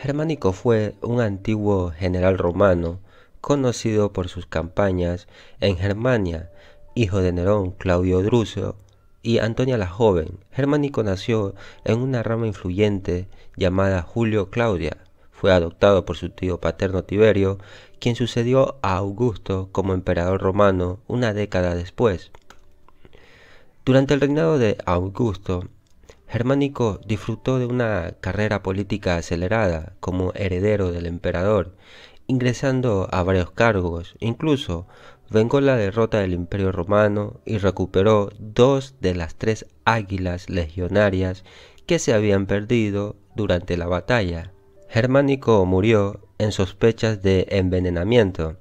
Germánico fue un antiguo general romano conocido por sus campañas en Germania, hijo de Nerón Claudio Druso y Antonia la Joven. Germánico nació en una rama influyente llamada Julio Claudia. Fue adoptado por su tío paterno Tiberio, quien sucedió a Augusto como emperador romano una década después. Durante el reinado de Augusto, Germánico disfrutó de una carrera política acelerada como heredero del emperador, ingresando a varios cargos, incluso vengó la derrota del Imperio Romano y recuperó dos de las tres águilas legionarias que se habían perdido durante la batalla. Germánico murió en sospechas de envenenamiento.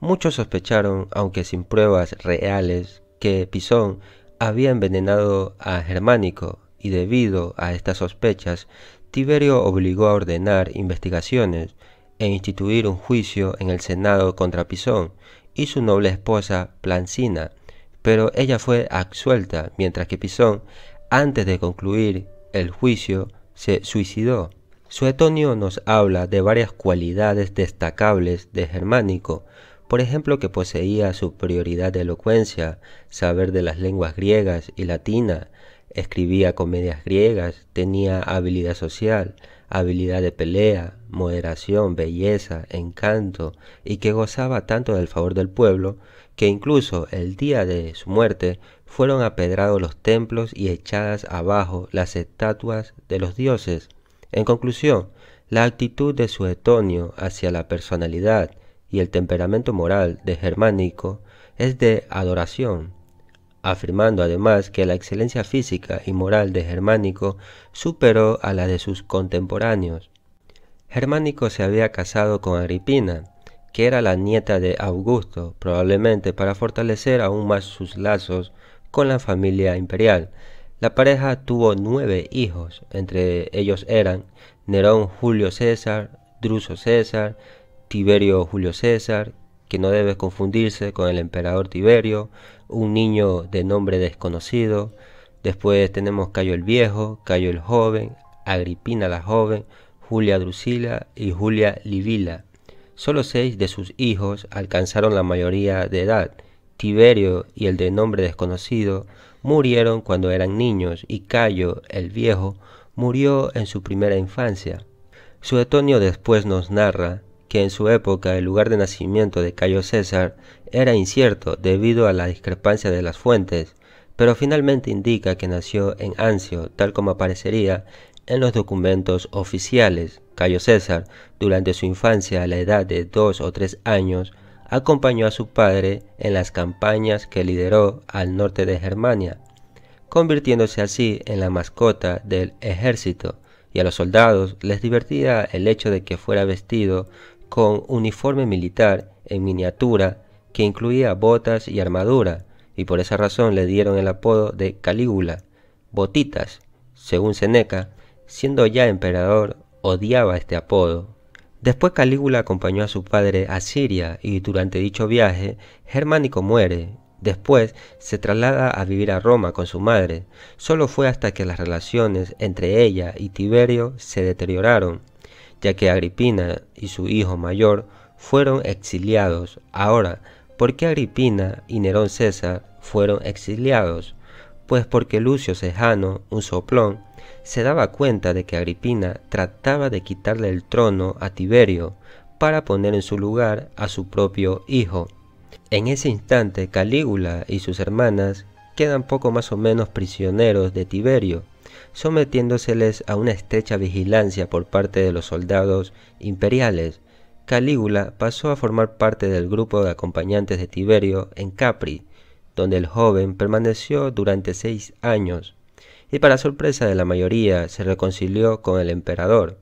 Muchos sospecharon, aunque sin pruebas reales, que Pisón había envenenado a Germánico y debido a estas sospechas, Tiberio obligó a ordenar investigaciones e instituir un juicio en el Senado contra Pisón y su noble esposa Plancina, pero ella fue absuelta mientras que Pisón, antes de concluir el juicio, se suicidó. Suetonio nos habla de varias cualidades destacables de Germánico, por ejemplo que poseía superioridad de elocuencia, saber de las lenguas griegas y latina, escribía comedias griegas, tenía habilidad social, habilidad de pelea, moderación, belleza, encanto, y que gozaba tanto del favor del pueblo, que incluso el día de su muerte fueron apedrados los templos y echadas abajo las estatuas de los dioses. En conclusión, la actitud de su etonio hacia la personalidad, y el temperamento moral de Germánico es de adoración, afirmando además que la excelencia física y moral de Germánico superó a la de sus contemporáneos. Germánico se había casado con Agripina, que era la nieta de Augusto, probablemente para fortalecer aún más sus lazos con la familia imperial. La pareja tuvo nueve hijos, entre ellos eran Nerón Julio César, Druso César, Tiberio Julio César, que no debe confundirse con el emperador Tiberio, un niño de nombre desconocido. Después tenemos Cayo el Viejo, Cayo el Joven, Agripina la Joven, Julia Drusila y Julia Livila. Solo seis de sus hijos alcanzaron la mayoría de edad. Tiberio y el de nombre desconocido murieron cuando eran niños y Cayo el Viejo murió en su primera infancia. Suetonio después nos narra que en su época el lugar de nacimiento de Cayo César era incierto debido a la discrepancia de las fuentes, pero finalmente indica que nació en Ancio, tal como aparecería en los documentos oficiales. Cayo César, durante su infancia a la edad de dos o tres años, acompañó a su padre en las campañas que lideró al norte de Germania, convirtiéndose así en la mascota del ejército, y a los soldados les divertía el hecho de que fuera vestido con uniforme militar en miniatura que incluía botas y armadura, y por esa razón le dieron el apodo de Calígula, Botitas, según Seneca, siendo ya emperador, odiaba este apodo. Después Calígula acompañó a su padre a Siria y durante dicho viaje Germánico muere. Después se traslada a vivir a Roma con su madre. Solo fue hasta que las relaciones entre ella y Tiberio se deterioraron ya que Agripina y su hijo mayor fueron exiliados. Ahora, ¿por qué Agripina y Nerón César fueron exiliados? Pues porque Lucio Sejano, un soplón, se daba cuenta de que Agripina trataba de quitarle el trono a Tiberio para poner en su lugar a su propio hijo. En ese instante Calígula y sus hermanas quedan poco más o menos prisioneros de Tiberio, sometiéndoseles a una estrecha vigilancia por parte de los soldados imperiales. Calígula pasó a formar parte del grupo de acompañantes de Tiberio en Capri, donde el joven permaneció durante seis años, y para sorpresa de la mayoría se reconcilió con el emperador.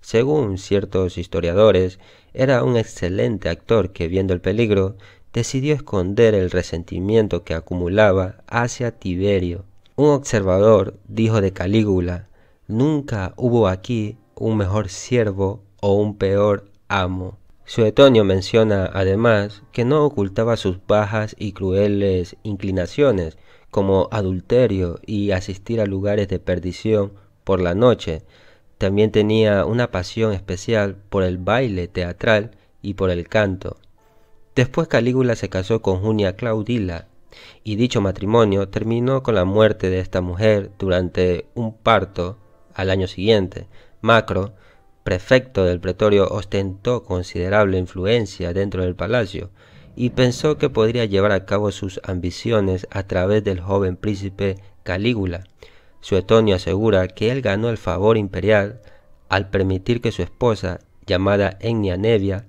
Según ciertos historiadores, era un excelente actor que, viendo el peligro, decidió esconder el resentimiento que acumulaba hacia Tiberio. Un observador dijo de Calígula, nunca hubo aquí un mejor siervo o un peor amo. Suetonio menciona además que no ocultaba sus bajas y crueles inclinaciones, como adulterio y asistir a lugares de perdición por la noche. También tenía una pasión especial por el baile teatral y por el canto. Después Calígula se casó con Junia Claudila, y dicho matrimonio terminó con la muerte de esta mujer durante un parto al año siguiente. Macro, prefecto del pretorio, ostentó considerable influencia dentro del palacio y pensó que podría llevar a cabo sus ambiciones a través del joven príncipe Calígula. Suetonio asegura que él ganó el favor imperial al permitir que su esposa, llamada Ennia Nevia,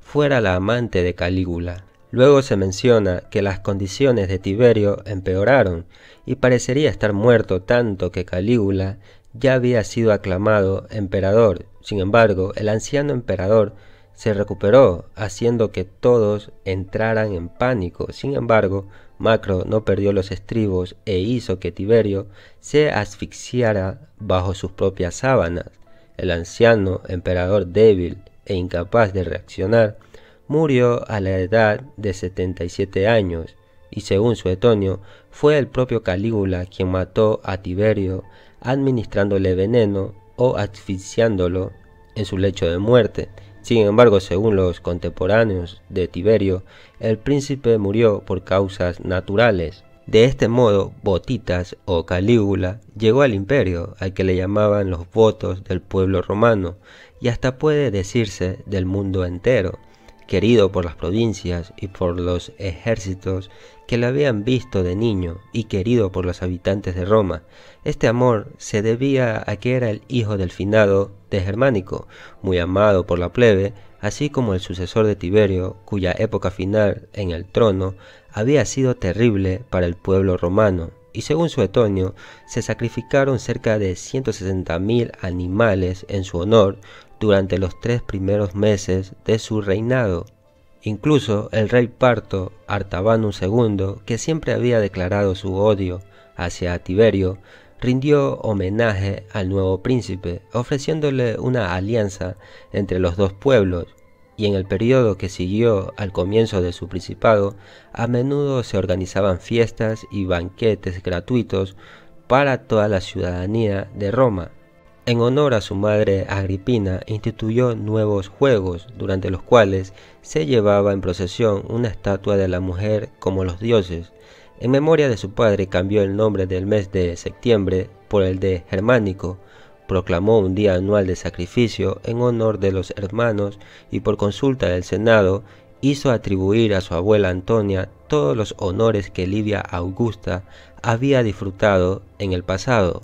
fuera la amante de Calígula. Luego se menciona que las condiciones de Tiberio empeoraron y parecería estar muerto tanto que Calígula ya había sido aclamado emperador. Sin embargo, el anciano emperador se recuperó, haciendo que todos entraran en pánico. Sin embargo, Macro no perdió los estribos e hizo que Tiberio se asfixiara bajo sus propias sábanas. El anciano emperador débil e incapaz de reaccionar Murió a la edad de 77 años y según Suetonio fue el propio Calígula quien mató a Tiberio administrándole veneno o asfixiándolo en su lecho de muerte. Sin embargo, según los contemporáneos de Tiberio, el príncipe murió por causas naturales. De este modo, Botitas o Calígula llegó al imperio, al que le llamaban los votos del pueblo romano, y hasta puede decirse del mundo entero querido por las provincias y por los ejércitos que le habían visto de niño y querido por los habitantes de Roma. Este amor se debía a que era el hijo del finado de Germánico, muy amado por la plebe, así como el sucesor de Tiberio, cuya época final en el trono había sido terrible para el pueblo romano y según Suetonio, se sacrificaron cerca de 160.000 animales en su honor, durante los tres primeros meses de su reinado. Incluso el rey parto Artabano II, que siempre había declarado su odio hacia Tiberio, rindió homenaje al nuevo príncipe, ofreciéndole una alianza entre los dos pueblos, y en el periodo que siguió al comienzo de su principado, a menudo se organizaban fiestas y banquetes gratuitos para toda la ciudadanía de Roma. En honor a su madre Agripina, instituyó nuevos juegos, durante los cuales se llevaba en procesión una estatua de la mujer como los dioses. En memoria de su padre cambió el nombre del mes de septiembre por el de germánico, proclamó un día anual de sacrificio en honor de los hermanos y por consulta del Senado hizo atribuir a su abuela Antonia todos los honores que Livia Augusta había disfrutado en el pasado.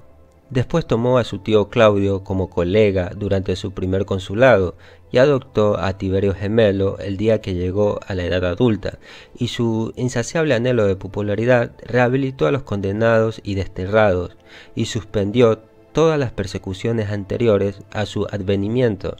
Después tomó a su tío Claudio como colega durante su primer consulado y adoptó a Tiberio Gemelo el día que llegó a la edad adulta, y su insaciable anhelo de popularidad rehabilitó a los condenados y desterrados, y suspendió todas las persecuciones anteriores a su advenimiento.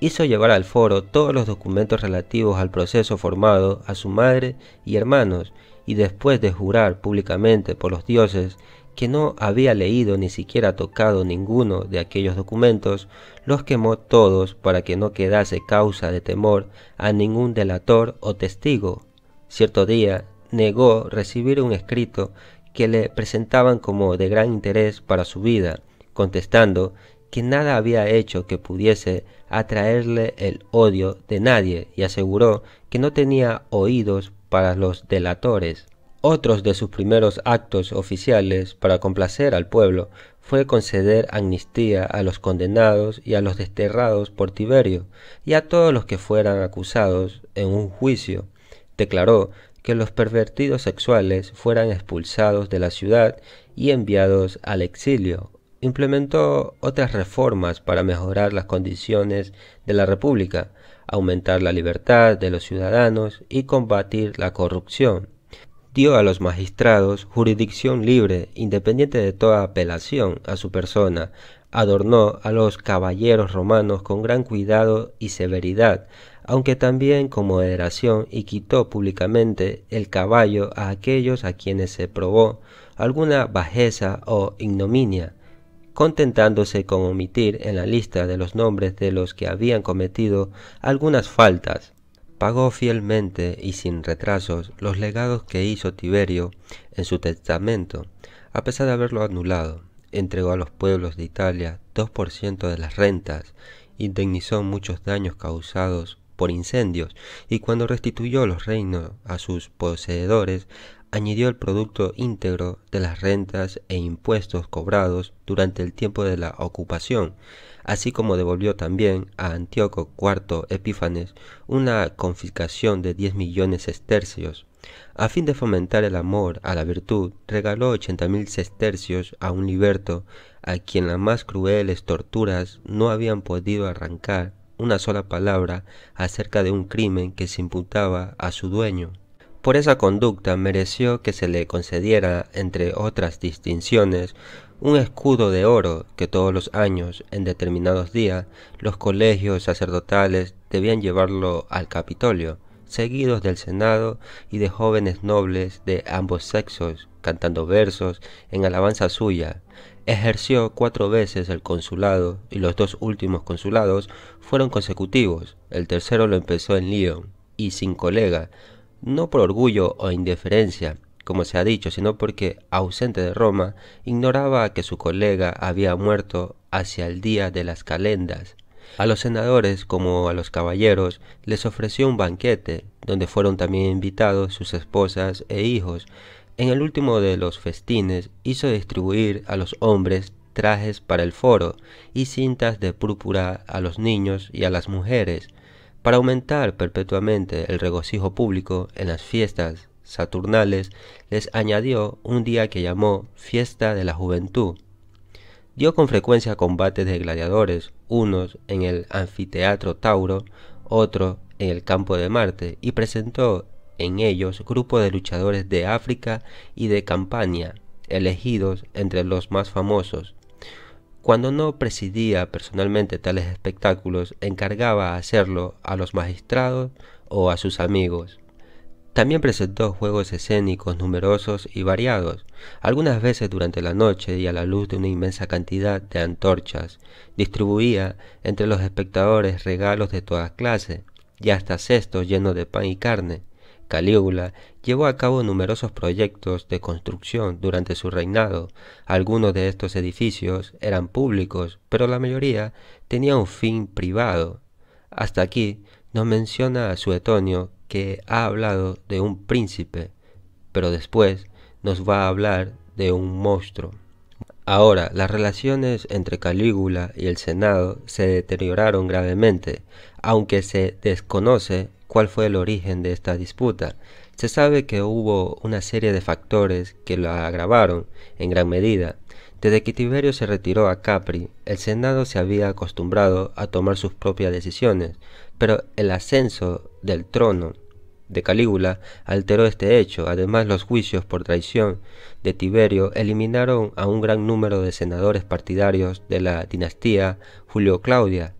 Hizo llevar al foro todos los documentos relativos al proceso formado a su madre y hermanos, y después de jurar públicamente por los dioses, que no había leído ni siquiera tocado ninguno de aquellos documentos, los quemó todos para que no quedase causa de temor a ningún delator o testigo. Cierto día negó recibir un escrito que le presentaban como de gran interés para su vida, contestando que nada había hecho que pudiese atraerle el odio de nadie y aseguró que no tenía oídos para los delatores. Otros de sus primeros actos oficiales para complacer al pueblo fue conceder amnistía a los condenados y a los desterrados por Tiberio y a todos los que fueran acusados en un juicio. Declaró que los pervertidos sexuales fueran expulsados de la ciudad y enviados al exilio. Implementó otras reformas para mejorar las condiciones de la República, aumentar la libertad de los ciudadanos y combatir la corrupción dio a los magistrados jurisdicción libre, independiente de toda apelación a su persona, adornó a los caballeros romanos con gran cuidado y severidad, aunque también con moderación, y quitó públicamente el caballo a aquellos a quienes se probó alguna bajeza o ignominia, contentándose con omitir en la lista de los nombres de los que habían cometido algunas faltas pagó fielmente y sin retrasos los legados que hizo Tiberio en su testamento, a pesar de haberlo anulado. Entregó a los pueblos de Italia 2% de las rentas, indemnizó muchos daños causados por incendios, y cuando restituyó los reinos a sus poseedores, añadió el producto íntegro de las rentas e impuestos cobrados durante el tiempo de la ocupación, así como devolvió también a Antíoco IV Epífanes una confiscación de 10 millones sestercios. A fin de fomentar el amor a la virtud, regaló mil sestercios a un liberto, a quien las más crueles torturas no habían podido arrancar una sola palabra acerca de un crimen que se imputaba a su dueño. Por esa conducta mereció que se le concediera, entre otras distinciones, un escudo de oro que todos los años, en determinados días, los colegios sacerdotales debían llevarlo al Capitolio seguidos del Senado y de jóvenes nobles de ambos sexos, cantando versos en alabanza suya. Ejerció cuatro veces el consulado y los dos últimos consulados fueron consecutivos. El tercero lo empezó en Lyon y sin colega, no por orgullo o indiferencia, como se ha dicho, sino porque, ausente de Roma, ignoraba que su colega había muerto hacia el día de las calendas. A los senadores, como a los caballeros, les ofreció un banquete, donde fueron también invitados sus esposas e hijos. En el último de los festines hizo distribuir a los hombres trajes para el foro y cintas de púrpura a los niños y a las mujeres, para aumentar perpetuamente el regocijo público en las fiestas saturnales, les añadió un día que llamó Fiesta de la Juventud, dio con frecuencia combates de gladiadores, unos en el anfiteatro Tauro, otro en el campo de Marte, y presentó en ellos grupos de luchadores de África y de Campania, elegidos entre los más famosos. Cuando no presidía personalmente tales espectáculos, encargaba hacerlo a los magistrados o a sus amigos. También presentó juegos escénicos numerosos y variados, algunas veces durante la noche y a la luz de una inmensa cantidad de antorchas. Distribuía entre los espectadores regalos de toda clase y hasta cestos llenos de pan y carne. Calígula llevó a cabo numerosos proyectos de construcción durante su reinado. Algunos de estos edificios eran públicos, pero la mayoría tenía un fin privado. Hasta aquí nos menciona a Suetonio ha hablado de un príncipe, pero después nos va a hablar de un monstruo. Ahora, las relaciones entre Calígula y el Senado se deterioraron gravemente, aunque se desconoce cuál fue el origen de esta disputa. Se sabe que hubo una serie de factores que lo agravaron en gran medida. Desde que Tiberio se retiró a Capri, el Senado se había acostumbrado a tomar sus propias decisiones, pero el ascenso del trono de Calígula alteró este hecho. Además, los juicios por traición de Tiberio eliminaron a un gran número de senadores partidarios de la dinastía Julio Claudia,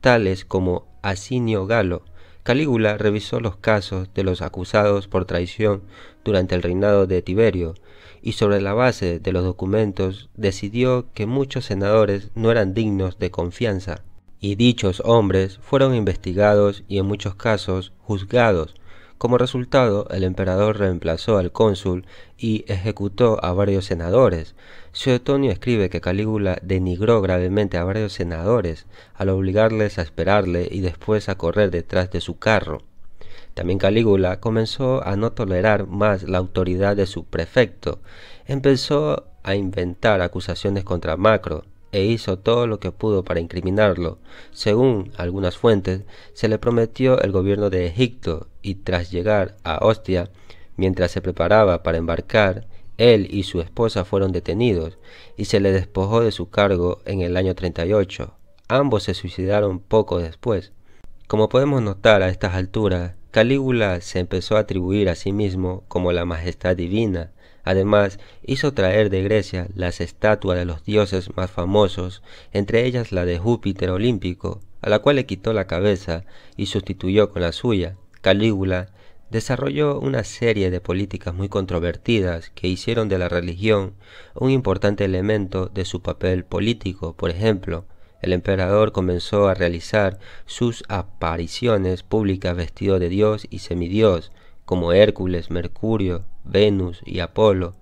tales como Asinio Galo. Calígula revisó los casos de los acusados por traición durante el reinado de Tiberio y sobre la base de los documentos decidió que muchos senadores no eran dignos de confianza y dichos hombres fueron investigados y en muchos casos juzgados como resultado, el emperador reemplazó al cónsul y ejecutó a varios senadores. Suetonio escribe que Calígula denigró gravemente a varios senadores al obligarles a esperarle y después a correr detrás de su carro. También Calígula comenzó a no tolerar más la autoridad de su prefecto. Empezó a inventar acusaciones contra Macro, e hizo todo lo que pudo para incriminarlo. Según algunas fuentes, se le prometió el gobierno de Egipto y tras llegar a Ostia, mientras se preparaba para embarcar, él y su esposa fueron detenidos y se le despojó de su cargo en el año 38. Ambos se suicidaron poco después. Como podemos notar a estas alturas, Calígula se empezó a atribuir a sí mismo como la majestad divina Además, hizo traer de Grecia las estatuas de los dioses más famosos, entre ellas la de Júpiter olímpico, a la cual le quitó la cabeza y sustituyó con la suya. Calígula desarrolló una serie de políticas muy controvertidas que hicieron de la religión un importante elemento de su papel político. Por ejemplo, el emperador comenzó a realizar sus apariciones públicas vestido de dios y semidios, como Hércules, Mercurio, Venus y Apolo.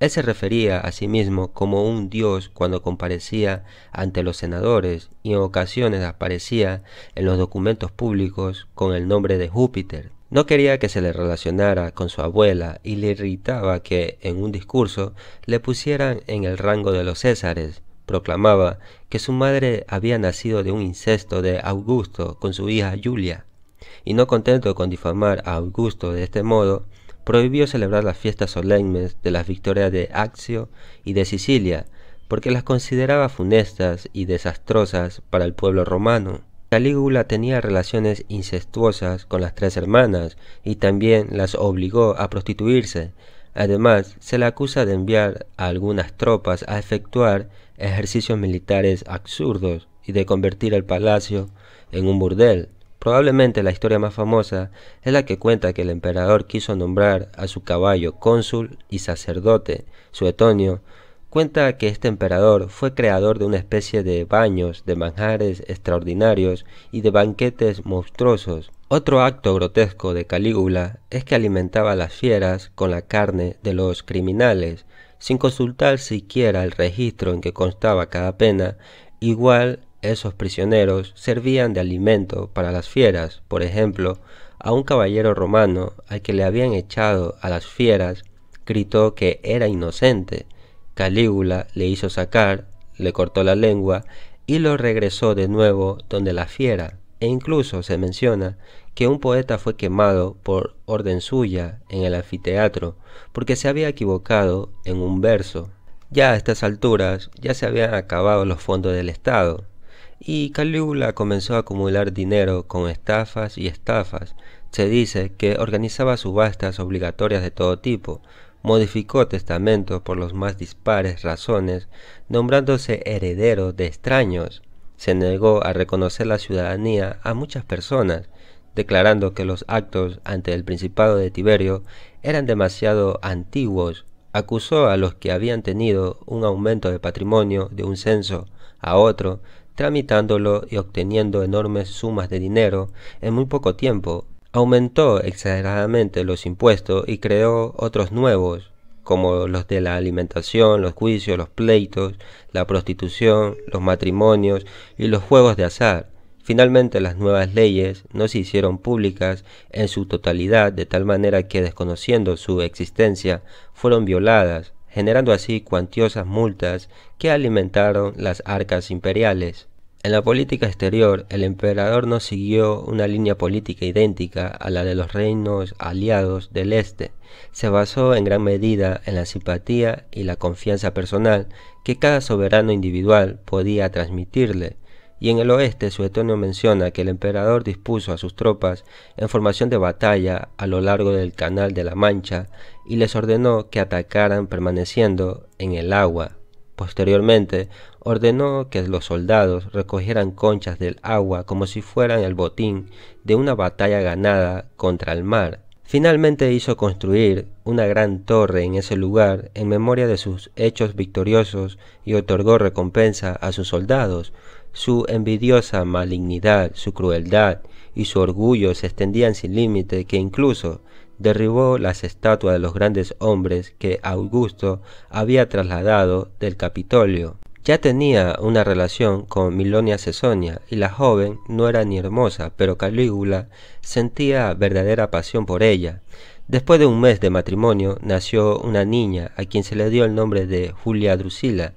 Él se refería a sí mismo como un dios cuando comparecía ante los senadores y en ocasiones aparecía en los documentos públicos con el nombre de Júpiter. No quería que se le relacionara con su abuela y le irritaba que en un discurso le pusieran en el rango de los Césares. Proclamaba que su madre había nacido de un incesto de Augusto con su hija Julia y no contento con difamar a Augusto de este modo, prohibió celebrar las fiestas solemnes de las victorias de Accio y de Sicilia, porque las consideraba funestas y desastrosas para el pueblo romano. Calígula tenía relaciones incestuosas con las tres hermanas y también las obligó a prostituirse. Además, se la acusa de enviar a algunas tropas a efectuar ejercicios militares absurdos y de convertir el palacio en un burdel. Probablemente la historia más famosa es la que cuenta que el emperador quiso nombrar a su caballo cónsul y sacerdote. Suetonio cuenta que este emperador fue creador de una especie de baños, de manjares extraordinarios y de banquetes monstruosos. Otro acto grotesco de Calígula es que alimentaba a las fieras con la carne de los criminales, sin consultar siquiera el registro en que constaba cada pena, igual esos prisioneros servían de alimento para las fieras, por ejemplo, a un caballero romano al que le habían echado a las fieras, gritó que era inocente. Calígula le hizo sacar, le cortó la lengua y lo regresó de nuevo donde la fiera, e incluso se menciona que un poeta fue quemado por orden suya en el anfiteatro porque se había equivocado en un verso. Ya a estas alturas ya se habían acabado los fondos del Estado, y Calígula comenzó a acumular dinero con estafas y estafas. Se dice que organizaba subastas obligatorias de todo tipo, modificó testamentos por las más dispares razones, nombrándose heredero de extraños. Se negó a reconocer la ciudadanía a muchas personas, declarando que los actos ante el Principado de Tiberio eran demasiado antiguos. Acusó a los que habían tenido un aumento de patrimonio de un censo a otro tramitándolo y obteniendo enormes sumas de dinero en muy poco tiempo, aumentó exageradamente los impuestos y creó otros nuevos, como los de la alimentación, los juicios, los pleitos, la prostitución, los matrimonios y los juegos de azar. Finalmente las nuevas leyes no se hicieron públicas en su totalidad de tal manera que desconociendo su existencia fueron violadas generando así cuantiosas multas que alimentaron las arcas imperiales. En la política exterior, el emperador no siguió una línea política idéntica a la de los reinos aliados del este. Se basó en gran medida en la simpatía y la confianza personal que cada soberano individual podía transmitirle, y en el oeste Suetonio menciona que el emperador dispuso a sus tropas en formación de batalla a lo largo del Canal de la Mancha y les ordenó que atacaran permaneciendo en el agua. Posteriormente, ordenó que los soldados recogieran conchas del agua como si fueran el botín de una batalla ganada contra el mar. Finalmente hizo construir una gran torre en ese lugar en memoria de sus hechos victoriosos y otorgó recompensa a sus soldados. Su envidiosa malignidad, su crueldad y su orgullo se extendían sin límite que incluso derribó las estatuas de los grandes hombres que Augusto había trasladado del Capitolio. Ya tenía una relación con Milonia Cesonia y la joven no era ni hermosa, pero Calígula sentía verdadera pasión por ella. Después de un mes de matrimonio nació una niña a quien se le dio el nombre de Julia Drusila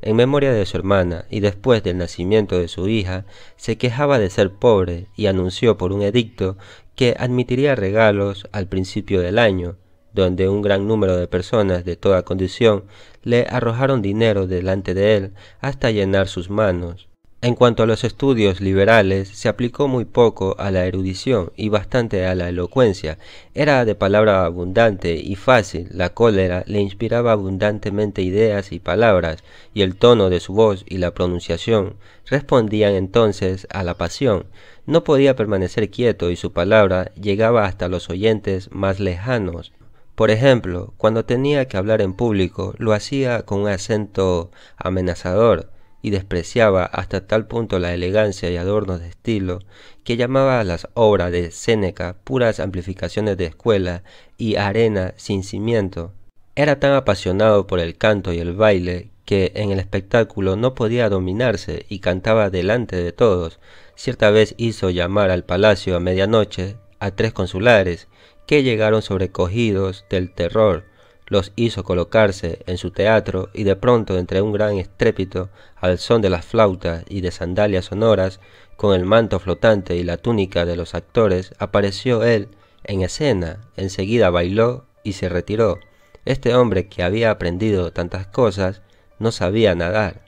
en memoria de su hermana y después del nacimiento de su hija, se quejaba de ser pobre y anunció por un edicto que admitiría regalos al principio del año, donde un gran número de personas de toda condición le arrojaron dinero delante de él hasta llenar sus manos. En cuanto a los estudios liberales, se aplicó muy poco a la erudición y bastante a la elocuencia. Era de palabra abundante y fácil, la cólera le inspiraba abundantemente ideas y palabras, y el tono de su voz y la pronunciación respondían entonces a la pasión. No podía permanecer quieto y su palabra llegaba hasta los oyentes más lejanos. Por ejemplo, cuando tenía que hablar en público, lo hacía con un acento amenazador, y despreciaba hasta tal punto la elegancia y adornos de estilo que llamaba a las obras de Séneca puras amplificaciones de escuela y arena sin cimiento. Era tan apasionado por el canto y el baile que en el espectáculo no podía dominarse y cantaba delante de todos. Cierta vez hizo llamar al palacio a medianoche a tres consulares que llegaron sobrecogidos del terror los hizo colocarse en su teatro y de pronto entre un gran estrépito, al son de las flautas y de sandalias sonoras, con el manto flotante y la túnica de los actores, apareció él en escena, enseguida bailó y se retiró. Este hombre que había aprendido tantas cosas no sabía nadar.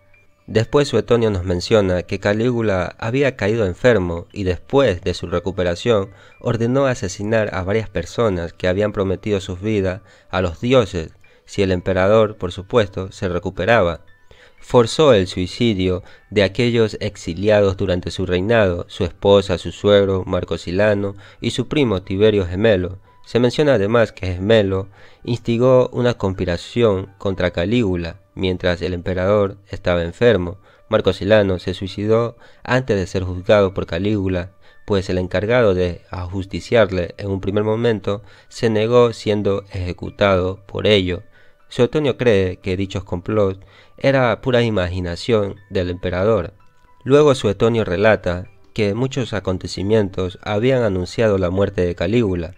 Después Suetonio nos menciona que Calígula había caído enfermo y después de su recuperación ordenó asesinar a varias personas que habían prometido sus vidas a los dioses si el emperador, por supuesto, se recuperaba. Forzó el suicidio de aquellos exiliados durante su reinado, su esposa, su suegro, Marco Silano y su primo Tiberio Gemelo, se menciona además que Esmelo instigó una conspiración contra Calígula mientras el emperador estaba enfermo. Marco Silano se suicidó antes de ser juzgado por Calígula, pues el encargado de ajusticiarle en un primer momento se negó siendo ejecutado por ello. Suetonio cree que dichos complots era pura imaginación del emperador. Luego Suetonio relata que muchos acontecimientos habían anunciado la muerte de Calígula,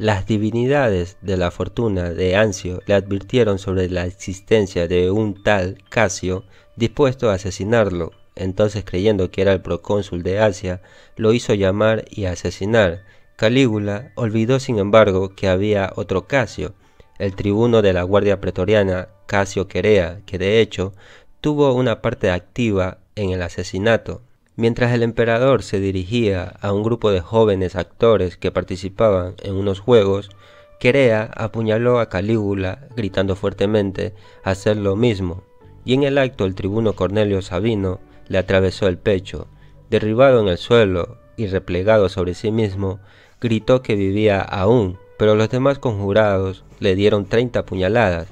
las divinidades de la fortuna de Ancio le advirtieron sobre la existencia de un tal Casio dispuesto a asesinarlo. Entonces, creyendo que era el procónsul de Asia, lo hizo llamar y asesinar. Calígula olvidó, sin embargo, que había otro Casio, el tribuno de la Guardia Pretoriana, Casio Querea, que de hecho tuvo una parte activa en el asesinato. Mientras el emperador se dirigía a un grupo de jóvenes actores que participaban en unos juegos, Querea apuñaló a Calígula gritando fuertemente hacer lo mismo, y en el acto el tribuno Cornelio Sabino le atravesó el pecho. Derribado en el suelo y replegado sobre sí mismo, gritó que vivía aún, pero los demás conjurados le dieron 30 puñaladas,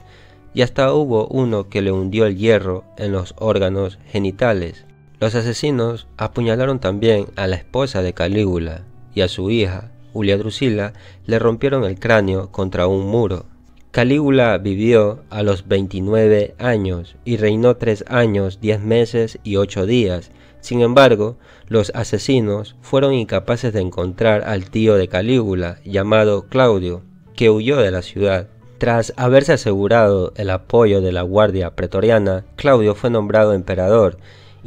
y hasta hubo uno que le hundió el hierro en los órganos genitales. Los asesinos apuñalaron también a la esposa de Calígula y a su hija, Julia Drusila, le rompieron el cráneo contra un muro. Calígula vivió a los 29 años y reinó 3 años, 10 meses y 8 días. Sin embargo, los asesinos fueron incapaces de encontrar al tío de Calígula, llamado Claudio, que huyó de la ciudad. Tras haberse asegurado el apoyo de la Guardia Pretoriana, Claudio fue nombrado emperador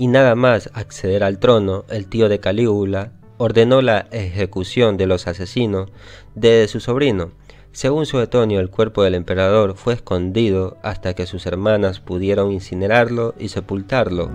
y nada más acceder al trono, el tío de Calígula ordenó la ejecución de los asesinos de su sobrino. Según Suetonio, el cuerpo del emperador fue escondido hasta que sus hermanas pudieron incinerarlo y sepultarlo.